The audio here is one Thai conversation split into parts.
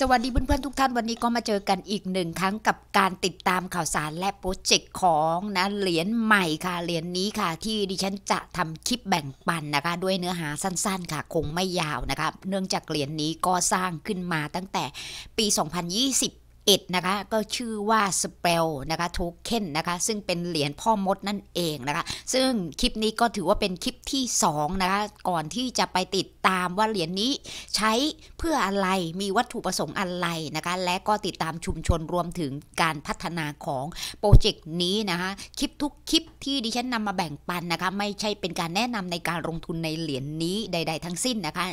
สวัสดีเพื่อนๆทุกท่านวันนี้ก็มาเจอกันอีกหนึ่งครั้งกับการติดตามข่าวสารและโปรเจกต์ของนะเหรียญใหม่ค่ะเหรียญนนี้ค่ะที่ดิฉันจะทำคลิปแบ่งปันนะคะ ด้วยเนื้อหาสั้นๆค่ะคงไม่ยาวนะคะเนื่องจากเหรียญนนี้ก็สร้างขึ้นมาตั้งแต่ปี 2020อ็ดนะคะก็ชื่อว่าสเปลนะคะโทเค็นนะคะซึ่งเป็นเหรียญพ่อมดนั่นเองนะคะซึ่งคลิปนี้ก็ถือว่าเป็นคลิปที่2นะคะก่อนที่จะไปติดตามว่าเหรียญนี้ใช้เพื่ออะไรมีวัตถุประสงค์อะไรนะคะและก็ติดตามชุมชนรวมถึงการพัฒนาของโปรเจกต์นี้นะคะ คลิปทุกคลิปที่ดิฉันนำมาแบ่งปันนะคะไม่ใช่เป็นการแนะนำในการลงทุนในเหรียญนนี้ใด ๆทั้งสิ้นนะคะ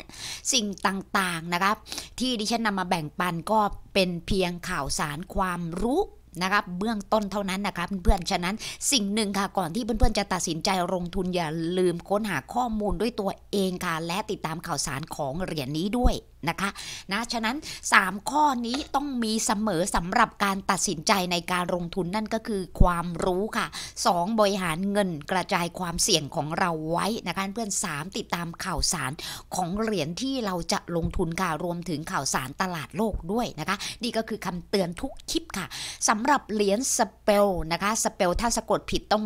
สิ่งต่างๆนะคะที่ดิฉันนำมาแบ่งปันก็เป็นเพียงข่าวสารความรู้นะครับเบื้องต้นเท่านั้นนะคะเพื่อนๆฉะนั้นสิ่งหนึ่งค่ะก่อนที่เพื่อนๆจะตัดสินใจลงทุนอย่าลืมค้นหาข้อมูลด้วยตัวเองค่ะ และติดตามข่าวสารของเหรียญนนี้ด้วยนะคะ นะ ฉะนั้น 3 ข้อนี้ต้องมี เสมอสำหรับ การ ตัดสินใจ ในการ ลงทุน นั่นก็คือ ความรู้ ค่ะ 2. บริหาร เงินกระจาย ความเสี่ยง ของเรา ไว้ นะคะ เพื่อน 3. ติดตาม ข่าวสาร ของ เหรียญ ที่เราจะ ลงทุนค่ะ รวมถึง ข่าวสาร ตลาด โลก ด้วย นะคะ นี่ ก็คือคำเตือน ทุก คลิป ค่ะ สำหรับ เหรียญสเปลนะคะสเปลถ้าสะกดผิด ต้อง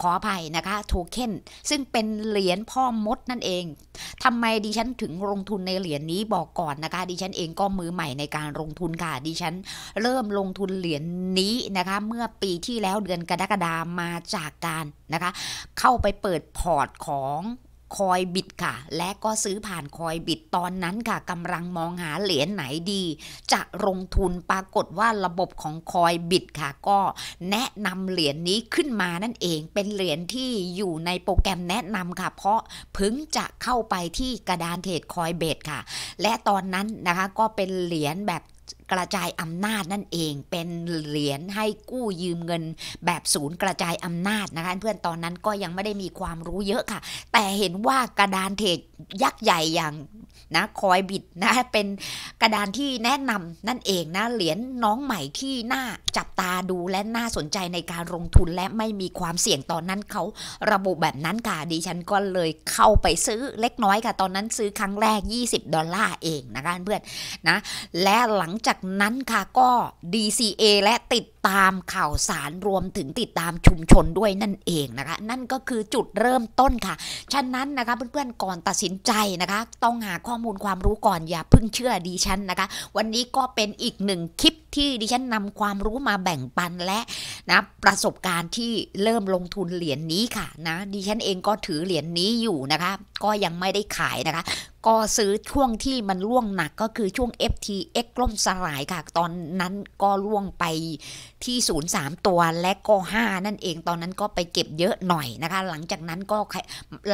ขออภัย นะคะโทเค็นซึ่งเป็นเหรียญพ่อมดนั่นเอง ทำไมดิฉันถึงลงทุนในเหรียญนนี้บอกก่อนนะคะดิฉันเองก็มือใหม่ในการลงทุนค่ะดิฉันเริ่มลงทุนเหรียญนนี้นะคะ เมื่อปีที่แล้วเดือนกรกฎามาจากการนะคะ เข้าไปเปิดพอร์ตของคอยบิดค่ะ และก็ซื้อผ่านคอยบิดตอนนั้นค่ะกำลังมองหาเหรียญ ไหนดี จะลงทุนปรากฏว่าระบบของคอยบิดค่ะก็แนะนำเหรียญนี้ขึ้นมา นั่นเองเป็นเหรียญ ที่อยู่ในโปรแกรมแนะนำค่ะ เพราะพึ่งจะเข้าไปที่กระดานเทรดคอยเบดค่ะ และตอนนั้นนะคะก็เป็นเหรียญแบบกระจายอำนาจนั่นเองเป็นเหรียญให้กู้ยืมเงินแบบศูนย์กระจายอำนาจนะคะเพื่อนตอนนั้นก็ยังไม่ได้มีความรู้เยอะค่ะ แต่เห็นว่ากระดานเทรดยักษ์ใหญ่อย่างนะคอยบิดนะเป็นกระดานที่แนะนำนั่นเองนะเหรียญน้องใหม่ที่น่าจับตาดูและน่าสนใจในการลงทุนและไม่มีความเสี่ยงตอนนั้นเขาระบุแบบนั้นค่ะดิฉันก็เลยเข้าไปซื้อเล็กน้อยค่ะตอนนั้นซื้อครั้งแรก20ดอลลาร์เองนะคะเพื่อนนะและหลังจากจากนั้นค่ะก็ DCA และติดตามข่าวสารรวมถึงติดตามชุมชนด้วยนั่นเองนะคะนั่นก็คือจุดเริ่มต้นค่ะ ฉะนั้นนะคะเพื่อนๆก่อนตัดสินใจนะคะต้องหาข้อมูลความรู้ก่อนอย่าพึ่งเชื่อดีฉันนะคะวันนี้ก็เป็นอีกหนึ่งคลิปที่ดิฉัน นำความรู้มาแบ่งปันและนะประสบการณ์ที่เริ่มลงทุนเหรียญนนี้ค่ะนะดิฉันเองก็ถือเหรียญนนี้อยู่นะคะก็ยังไม่ได้ขายนะคะก็ซื้อช่วงที่มันล่วงหนักก็คือช่วง FTX ล่มสลายค่ะ ตอนนั้นก็ล่วงไปที่03ตัว และก็5นั่นเอง ตอนนั้น ก็ไปเก็บเยอะหน่อย นะคะ หลังจากนั้นก็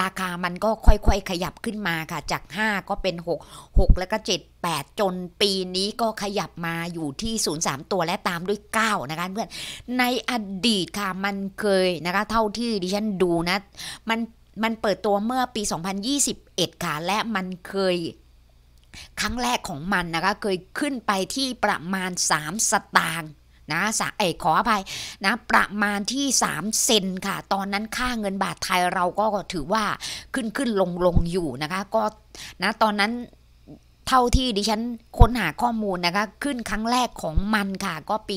ราคามันก็ค่อย ๆ ขยับขึ้นมา ค่ะ จาก 5 ก็เป็น 6 6 แล้วก็7 8 จนปีนี้ก็ขยับมาอยู่ที่ 03 ตัว และตามด้วย9นะคะ เพื่อน ในอดีต ค่ะ มันเคย นะคะ เท่าที่ดิฉันดู นะ มัน มันเปิดตัวเมื่อ ปี 2021 ค่ะ และมันเคย ครั้งแรกของมัน นะคะ เคย ขึ้น ไป ที่ ประมาณ 3 สตางค์นะสเอขออภัยนะประมาณที่ 3 เซนค่ะ ตอนนั้นค่าเงินบาทไทยเราก็ถือว่าขึ้นขึ้นลงลงอยู่นะคะก็นะตอนนั้นเท่าที่ดิฉันค้นหาข้อมูลนะคะขึ้นครั้งแรกของมันค่ะ ก็ปี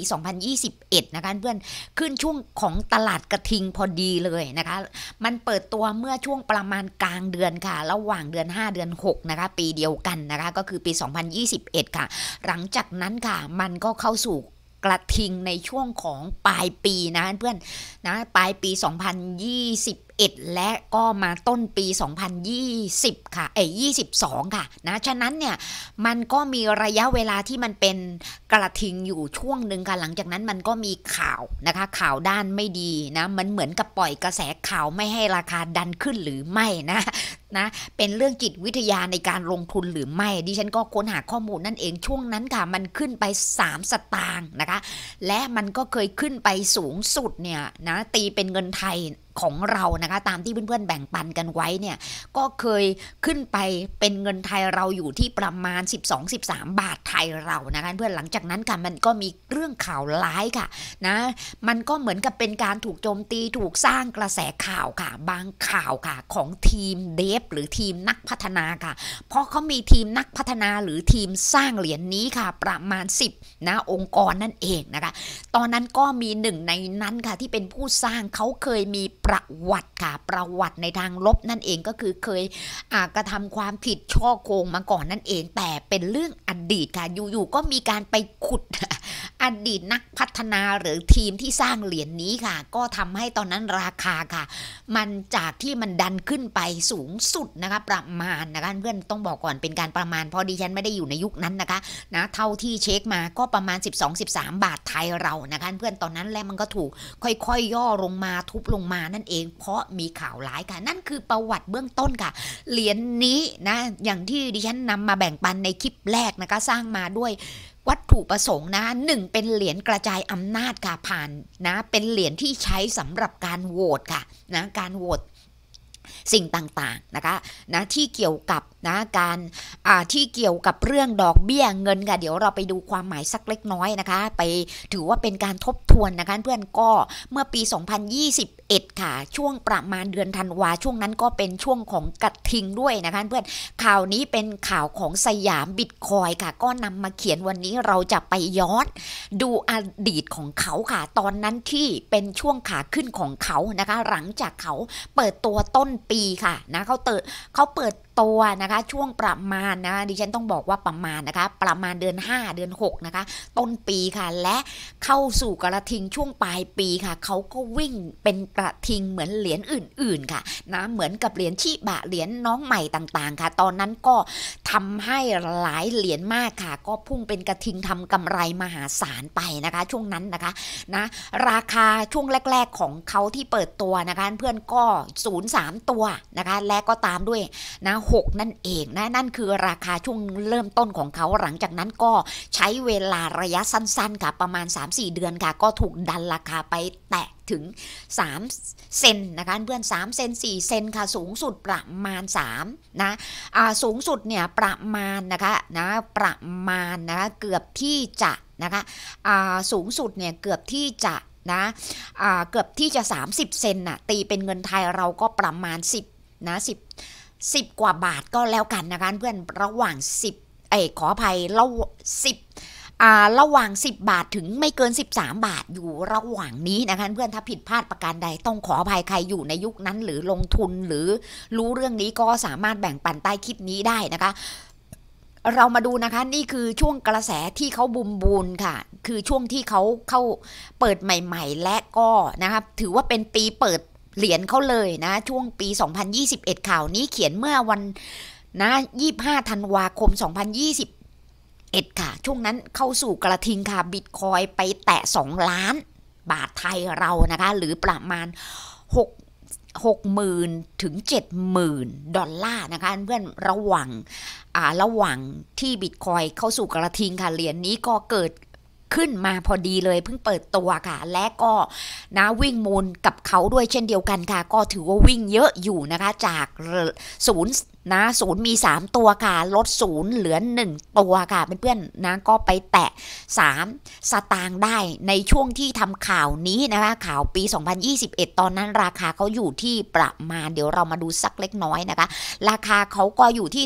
2021นะคะเพื่อนขึ้นช่วงของตลาดกระทิงพอดีเลยนะคะมันเปิดตัวเมื่อช่วงประมาณกลางเดือนค่ะ ระหว่างเดือน 5 เดือน6นะคะปีเดียวกันนะคะก็คือปี 2021 ค่ะ หลังจากนั้นค่ะมันก็เข้าสู่กระทิงในช่วงของปลายปีนะเพื่อนนะปลายปี 2020 2021และก็มาต้นปี 2020ค่ะ เอ้ย22ค่ะ นะ ฉะนั้นเนี่ย มันก็มีระยะเวลาที่มันเป็นกระทิงอยู่ช่วงหนึ่งค่ะ หลังจากนั้นมันก็มีข่าวนะคะ ข่าวด้านไม่ดีนะ มันเหมือนกับปล่อยกระแสข่าวไม่ให้ราคาดันขึ้นหรือไม่นะ นะ เป็นเรื่องจิตวิทยาในการลงทุนหรือไม่ ดิฉันก็ค้นหาข้อมูลนั่นเอง ช่วงนั้นค่ะ มันขึ้นไป3สตางค์นะคะ และมันก็เคยขึ้นไปสูงสุดเนี่ยนะ ตีเป็นเงินไทยของเรา นะคะ ตามที่เพื่อนๆแบ่งปันกันไว้เนี่ยก็เคยขึ้นไปเป็นเงินไทยเราอยู่ที่ประมาณ 12-13 บาทไทยเรานะคะเพื่อนหลังจากนั้นค่ะมันก็มีเรื่องข่าวร้ายค่ะนะมันก็เหมือนกับเป็นการถูกโจมตีถูกสร้างกระแสข่าวค่ะ บางข่าวค่ะของทีมเดฟหรือทีมนักพัฒนาค่ะ เพราะเขามีทีมนักพัฒนาหรือทีมสร้างเหรียญนนี้ค่ะ ประมาณ 10นะองค์กรนั่นเองนะคะตอนนั้นก็มีหนึ่งในนั้นค่ะที่เป็นผู้สร้างเขาเคยมีประวัติค่ะประวัติในทางลบนั่นเองก็คือเคยกระทำความผิด ช่อโกงมาก่อนนั่นเอง แต่เป็นเรื่องอดีตค่ะอยู่ๆก็มีการไปขุดอดีตนักพัฒนาหรือทีมที่สร้างเหรียญนนี้ค่ะ ก็ทำให้ตอนนั้นราคาค่ะ มันจากที่มันดันขึ้นไปสูงสุดนะคะประมาณนะคะเพื่อนต้องบอกก่อนเป็นการประมาณพอดีฉันไม่ได้อยู่ในยุคนั้นนะคะ นะเท่าที่เช็คมาก็ประมาณ 12-13 บาทไทยเรานะคะเพื่อนตอนนั้นแล้วมันก็ถูกค่อยๆย่อลงมาทุบลงมานั่นเอง เพราะมีข่าวร้ายค่ะ นั่นคือประวัติเบื้องต้นค่ะ เหรียญนนี้นะ อย่างที่ดิฉันนำมาแบ่งปันในคลิปแรกนะคะ สร้างมาด้วยวัตถุประสงค์นะหนึ่งเป็นเหรียญกระจายอำนาจค่ะ ผ่านนะ เป็นเหรียญที่ใช้สำหรับการโหวตค่ะ นะ การโหวตสิ่งต่างๆนะคะ นะ ที่เกี่ยวกับนะ การที่เกี่ยวกับเรื่องดอกเบี้ยเงินค่ะ เดี๋ยวเราไปดูความหมายสักเล็กน้อยนะคะ ไปถือว่าเป็นการทบทวนนะคะเพื่อนก็ เมื่อปี 2020 11ค่ะช่วงประมาณเดือนธันวาช่วงนั้นก็เป็นช่วงของกระทิงด้วยนะคะเพื่อนข่าวนี้เป็นข่าวของสยามบิตคอยค่ะ ก็นำมาเขียนวันนี้เราจะไปย้อนดูอดีตของเขาค่ะตอนนั้นที่เป็นช่วงขาขึ้นของเขานะคะหลังจากเขาเปิดตัวต้นปีค่ะนะเขาเติเขาเปิดตัวนะคะ ช่วงประมาณนะดิฉัน ต้องบอกว่าประมาณนะคะ ประมาณเดือน5 เดือน6นะคะต้นปีค่ะและเข้าสู่กระทิงช่วงปลายปีค่ะเขาก็วิ่งเป็นกระทิงเหมือนเหรียญอื่น ๆ ค่ะนะเหมือนกับเหรียญชีบะเหรียญน้องใหม่ต่างๆค่ะ ตอนนั้นก็ทำให้หลายเหรียญมากค่ะ ก็พุ่งเป็นกระทิงทำกำไรมหาศาลไปนะคะ ช่วงนั้นนะคะนะราคาช่วงแรก ๆ ของเขาที่เปิดตัวนะคะเพื่อนก็0สตัวนะคะและก็ตามด้วยนะ6นั่นเองนะนั่นคือราคาช่วงเริ่มต้นของเขาหลังจากนั้นก็ใช้เวลาระยะสั้นๆค่ะประมาณ 3-4 เดือนค่ะก็ถูกดันราคาไปแตะถึง3เซนนะคะเพื่อน3เซน4 เซนค่ะสูงสุดประมาณ3นะสูงสุดเนี่ยประมาณนะคะนะประมาณนะคะเกือบที่จะนะคะสูงสุดเนี่ยเกือบที่จะนะะเกือบที่จะ 30 เซนน่ะตีเป็นเงินไทยเราก็ประมาณ 10นะ10สิบกว่าบาทก็แล้วกันนะคะเพื่อนระหว่างสิบเอ๋ขออภัยระสิบระหว่าง 10 บาทถึงไม่เกิน 13 บาทอยู่ระหว่างนี้นะคะเพื่อนถ้าผิดพลาดประการใดต้องขออภัยใครอยู่ในยุคนั้นหรือลงทุนหรือรู้เรื่องนี้ก็สามารถแบ่งปันใต้คลิปนี้ได้นะคะเรามาดูนะคะนี่คือช่วงกระแสที่เขาบุมบูนค่ะคือช่วงที่เขาเข้าเปิดใหม่ ๆ และก็นะคะถือว่าเป็นปีเปิดเหรียญเขาเลยนะช่วงปี 2021 ข่าวนี้เขียนเมื่อวันนะ 25 ธันวาคม 2021 ค่ะ ช่วงนั้นเข้าสู่กระทิงค่ะบิตคอยไปแตะ 2 ล้านบาทไทยเรานะคะ หรือประมาณ6 60,000 ถึง 70,000 ดอลลาร์นะคะ เพื่อนระหว่างระหว่างที่บิตคอยเข้าสู่กระทิงค่ะเหรียญนนี้ก็เกิดขึ้นมาพอดีเลยเพิ่งเปิดตัวค่ะและก็นะวิ่งมูลกับเขาด้วยเช่นเดียวกันค่ะ ก็ถือว่าวิ่งเยอะอยู่นะคะจากศูนย์นะศูนย์มี 3 ตัวค่ะลดศูนย์เหลือ1ตัวค่ะเพื่อนๆนะก็ไปแตะ 3 สตางค์ได้ในช่วงที่ทำข่าวนี้นะคะข่าวปี 2021 ตอนนั้นราคาเขาอยู่ที่ประมาณเดี๋ยวเรามาดูสักเล็กน้อยนะคะราคาเขาก็อยู่ที่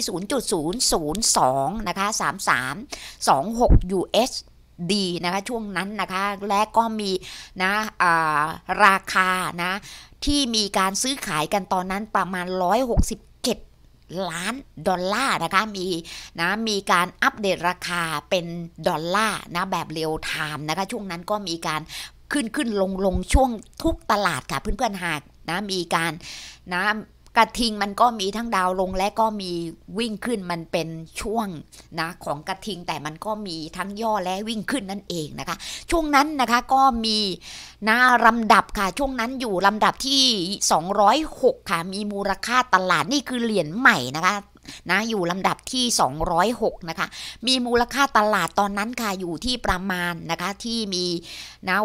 0.002นะคะ3326 US ดีนะคะช่วงนั้นนะคะและก็มีนะราคานะที่มีการซื้อขายกันตอนนั้นประมาณ 160ล้านดอลลาร์นะคะมีนะมีการอัปเดตราคาเป็นดอลลาร์นะแบบเรียลไทม์นะคะช่วงนั้นก็มีการขึ้นขึ้นลงลงช่วงทุกตลาดค่ะเพื่อนๆหากนะมีการนะกระทิงมันก็มีทั้งดาวลงและก็มีวิ่งขึ้นมันเป็นช่วงนะของกระทิงแต่มันก็มีทั้งย่อและวิ่งขึ้นนั่นเองนะคะ ช่วงนั้นนะคะก็มีนะลำดับค่ะ ช่วงนั้นอยู่ลำดับที่ 206 ค่ะ มีมูลค่าตลาดนี่คือเหรียญใหม่นะคะนะอยู่ลำดับที่ 206 นะคะ มีมูลค่าตลาดตอนนั้นค่ะอยู่ที่ประมาณนะคะ ที่มีนะ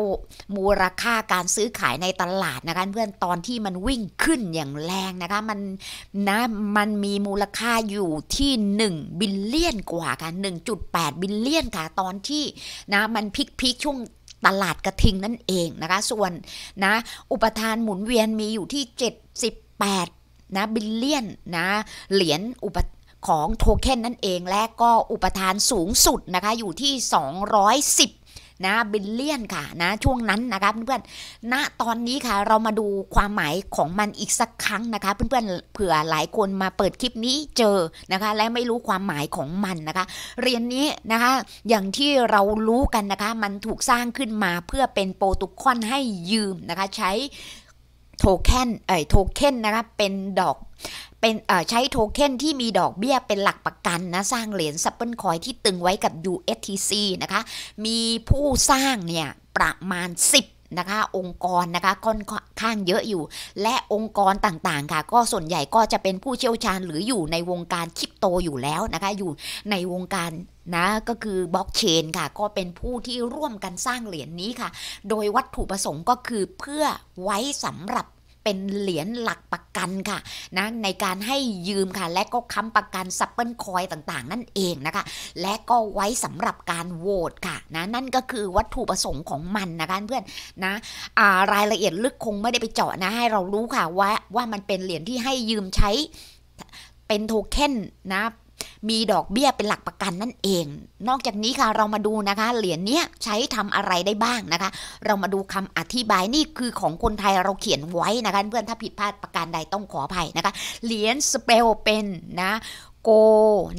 มูลค่าการซื้อขายในตลาดนะคะ เพื่อนตอนที่มันวิ่งขึ้นอย่างแรงนะคะ มันนะมันมีมูลค่าอยู่ที่ 1 บิลเลียนกว่า ค่ะ 1.8 บิลเลียนค่ะตอนที่นะมันพลิกๆช่วงตลาดกระทิงนั่นเองนะคะส่วนนะอุปทานหมุนเวียนมีอยู่ที่78นะบิลเลียนนะเหรียญอุปของโทเค็นนั่นเอง และก็อุปทานสูงสุดนะคะอยู่ที่ 210นะบิลเลียนค่ะนะช่วงนั้นนะคะเพื่อนๆณนะตอนนี้ค่ะเรามาดูความหมายของมันอีกสักครั้งนะคะ เพื่อนๆเผื่อหลายคนมาเปิดคลิปนี้เจอนะคะ และไม่รู้ความหมายของมันนะคะเรียนนี้นะคะอย่างที่เรารู้กันนะคะมันถูกสร้างขึ้นมาเพื่อเป็นโปรตุคอนให้ยืมนะคะ ใช้โทเค็นเอ่ยโทเค็นนะคะ เป็นดอก เป็นใช้โทเค็นที่มีดอกเบี้ยเป็นหลักประกันนะ สร้างเหรียญซัพเปิลคอยที่ตึงไว้กับ USTC นะคะ มีผู้สร้างเนี่ยประมาณ 10นะคะ องค์กรนะคะ ค่อนข้างเยอะอยู่ และองค์กรต่างๆค่ะ ก็ส่วนใหญ่ก็จะเป็นผู้เชี่ยวชาญหรืออยู่ในวงการคริปโตอยู่แล้วนะคะ อยู่ในวงการนะก็คือบล็อกเชนค่ะ ก็เป็นผู้ที่ร่วมกันสร้างเหรียญนนี้ค่ะ โดยวัตถุประสงค์ก็คือเพื่อไว้สำหรับเป็นเหรียญหลักประกันค่ะนะในการให้ยืมค่ะ และก็ค้ำประกันซับเปิลคอยต่างๆ นั่นเองนะคะ และก็ไว้สำหรับการโหวตค่ะนะนั่นก็คือวัตถุประสงค์ของมันนะคะเพื่อนนะารายละเอียดลึกคงไม่ได้ไปเจาะนะให้เรารู้ค่ะว่าว่ามันเป็นเหรียญที่ให้ยืมใช้เป็นโทเค็นนะมีดอกเบี้ย เป็นหลักประกันนั่นเอง นอกจากนี้ค่ะเรามาดูนะคะเหรียญเนี้ยใช้ทำอะไรได้บ้างนะคะ เรามาดูคำอธิบายนี่คือของคนไทยเราเขียนไว้นะคะ เพื่อนถ้าผิดพลาดประการใดต้องขออภัยนะคะ เหรียญสเปลเป็นนะโก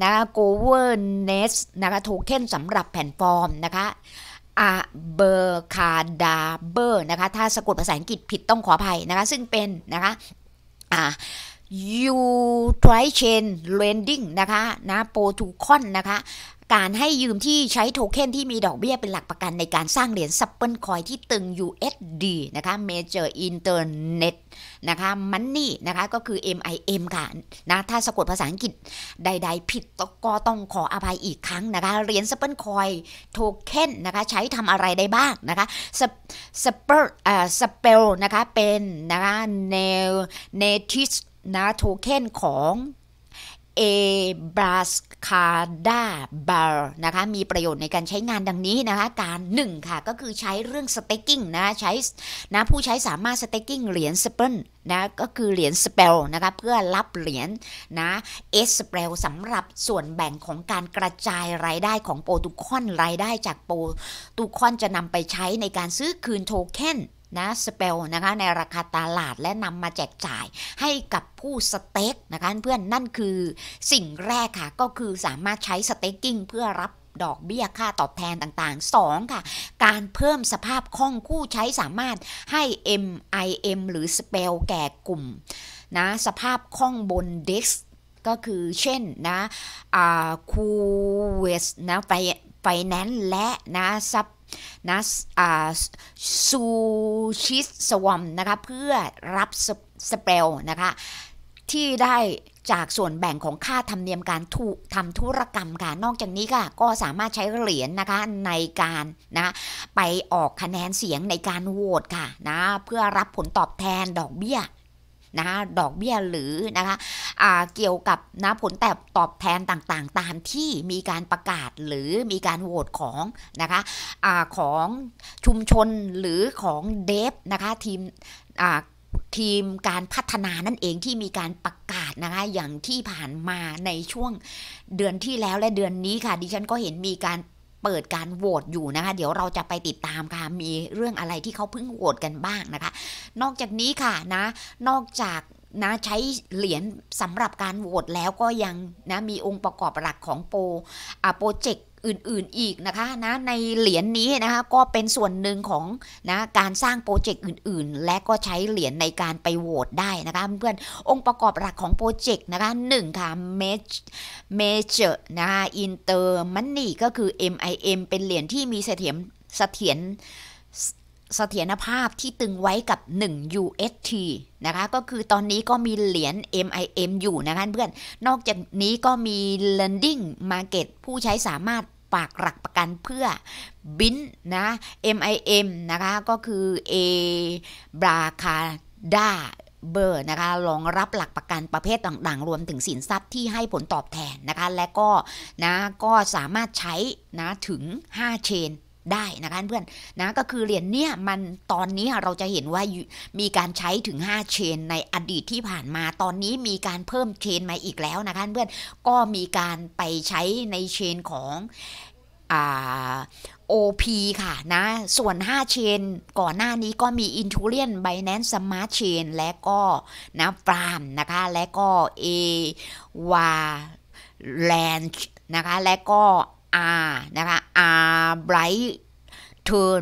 นะโกเวอร์เนสนะคะโทเค็นสำหรับแผ่นฟอร์มนะคะอาเบอร์คาดาเบอร์นะคะ ถ้าสะกดภาษาอังกฤษผิดต้องขออภัยนะคะ ซึ่งเป็นนะคะอ่ายูทริเชนเลนดิ้งนะคะ นะโปรทูคอนนะคะ การให้ยืมที่ใช้โทเค็นที่มีดอกเบี้ยเป็นหลักประกันในการสร้างเหรียญซับเปิลคอยที่ตึง USD นะคะ Major Internet นะคะ Money นะคะก็คือ MIM ค่ะนะ ถ้าสะกดภาษาอังกฤษใดๆ ผิดก็ต้องขออภัยอีกครั้งนะคะ เหรียญซับเปิลคอยโทเค็นนะคะใช้ทำอะไรได้บ้างนะคะสเปอร์สเปลนะคะเป็นนะคะ n a t i e นะโทเค็นของเอบราสคาดาบาร์นะคะ มีประโยชน์ในการใช้งานดังนี้นะคะ การหนึ่งค่ะ ก็คือใช้เรื่องสเต็กกิ้งนะใช้นะ ผู้ใช้สามารถสเต็กกิ้งเหรียญสเปิลนะก็คือเหรียญสเปลนะคะเพื่อรับเหรียญนะเอสสเปลสำหรับส่วนแบ่งของการกระจายรายได้ของโปรตุคอนรายได้จากโปรตุคอนจะนำไปใช้ในการซื้อคืนโทเค็นนะสเปลนะคะในราคาตลาดและนำมาแจกจ่ายให้กับผู้สเต็กนะคะเพื่อนนั่นคือสิ่งแรกค่ะก็คือสามารถใช้สเต็กกิ้งเพื่อรับดอกเบี้ยค่าตอบแทนต่างๆ2ค่ะการเพิ่มสภาพคล่องผู้ใช้สามารถให้ MIM หรือสเปลแก่กลุ่มนะสภาพคล่องบน DEX ก็คือเช่นนะคูเวสนะไฟแนนซ์และนะซับนะซูชิสสวอมนะคะเพื่อรับสเปลนะคะที่ได้จากส่วนแบ่งของค่าธรรมเนียมการทุทำธุรกรรมค่ะนอกจากนี้ค่ะก็สามารถใช้เหรียญนนะคะในการนะไปออกคะแนนเสียงในการโหวตค่ะนะเพื่อรับผลตอบแทนดอกเบี้ยนะคะดอกเบี้ยหรือนะคะเกี่ยวกับนะผลแต่ตอบแทนต่างๆ ตามที่มีการประกาศหรือมีการโหวตของนะคะอของชุมชนหรือของเดฟนะคะทีมทีมการพัฒนานั่นเองที่มีการประกาศนะคะอย่างที่ผ่านมาในช่วงเดือนที่แล้วและเดือนนี้ค่ะ ดิฉันก็เห็นมีการเปิดการโหวตอยู่นะคะ เดี๋ยวเราจะไปติดตามค่ะมีเรื่องอะไรที่เขาเพิ่งโหวตกันบ้างนะคะ นอกจากนี้ค่ะนะ นอกจากนะใช้เหรียญสำหรับการโหวตแล้วก็ยังนะมีองค์ประกอบหลักของโปรโปรเจกต์อื่น ๆอีกนะคะนะในเหรียญนนี้นะคะก็เป็นส่วนหนึ่งของนะการสร้างโปรเจกต์อื่น ๆ และก็ใช้เหรียญในการไปโหวตได้นะคะเพื่อนองค์ประกอบหลักของโปรเจกต์นะคะหนึ่งค่ะ major นะคะ inter money ก็คือ MIM เป็นเหรียญที่มีเสถียรเสถียรเสถียรภาพที่ตึงไว้กับ 1 UST นะคะ ก็คือตอนนี้ก็มีเหรียญ MIM อยู่นะคะเพื่อนนอกจากนี้ก็มี lending market ผู้ใช้สามารถปากหลักประกันเพื่อบินนะ MIM นะคะ ก็คือ A b r a c a d a เบอร์นะคะรองรับหลักประกันประเภทต่างๆ รวมถึงสินทรัพย์ที่ให้ผลตอบแทนนะคะ และก็นะก็สามารถใช้นะถึง 5 เชนได้นะคะเพื่อนนะก็คือเหรียญเนี่ยมันตอนนี้เราจะเห็นว่ามีการใช้ถึง 5 เชน ในอดีตที่ผ่านมาตอนนี้มีการเพิ่มเชนมาอีกแล้วนะคะเพื่อนก็มีการไปใช้ในเชนของอ่า OP ค่ะนะ ส่วน 5 เชนก่อนหน้านี้ก็มี i n t u r i a n Binance Smart Chain และก็นะฟรามนะคะและก็ a w a l a n c h นะคะและก็ R นะคะ R bright t u r n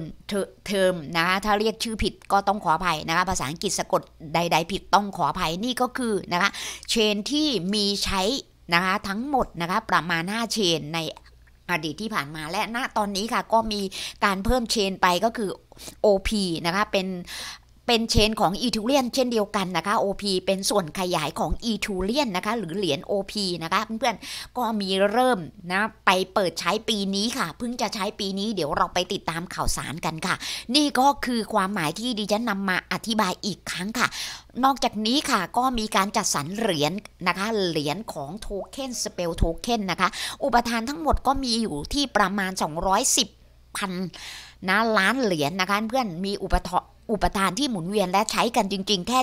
term นะคะถ้าเรียกชื่อผิดก็ต้องขออภัยนะคะ ภาษาอังกฤษสะกดใด ๆ ผิดต้องขออภัยนี่ก็คือนะคะเชนที่มีใช้นะคะทั้งหมดนะคะประมาณ5เชนในอดีตที่ผ่านมาและณตอนนี้ค่ะก็มีการเพิ่มเชนไปก็คือ OP นะคะเป็นเป็นเชนของอีทูเลียนเช่นเดียวกันนะคะ OP เป็นส่วนขยายของอีทูเลียนนะคะหรือเหรียญ OP นะคะเพื่อนๆก็มีเริ่มนะไปเปิดใช้ปีนี้ค่ะเพิ่งจะใช้ปีนี้เดี๋ยวเราไปติดตามข่าวสารกันค่ะ นี่ก็คือความหมายที่ดิฉันนำมาอธิบายอีกครั้งค่ะ นอกจากนี้ค่ะก็มีการจัดสรรเหรียญนะคะเหรียญของโทเค็นสเปลโทเค็นนะคะอุปทานทั้งหมดก็มีอยู่ที่ประมาณ 210พันนะล้านเหรียญนะคะเพื่อนมีอุปทาอุปทานที่หมุนเวียนและใช้กันจริงๆ แค่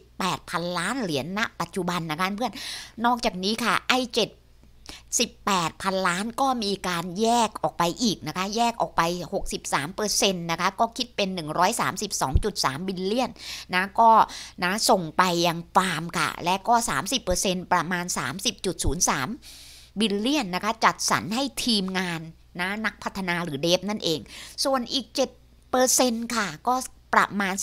78 พันล้านเหรียญณปัจจุบันนะคะเพื่อน นอกจากนี้ค่ะ ไอ้เจ็ด18พันล้านก็มีการแยกออกไปอีกนะคะ แยกออกไป 63%นะคะ ก็คิดเป็น 132.3 บิลเลียนนะก็นะส่งไปยังฟาร์มค่ะ และก็ 30%ประมาณ 30.03 บิลเลียนนะคะ จัดสรรให้ทีมงานนะนักพัฒนาหรือเดฟนั่นเอง ส่วนอีก 7%ค่ะก็ประมาณ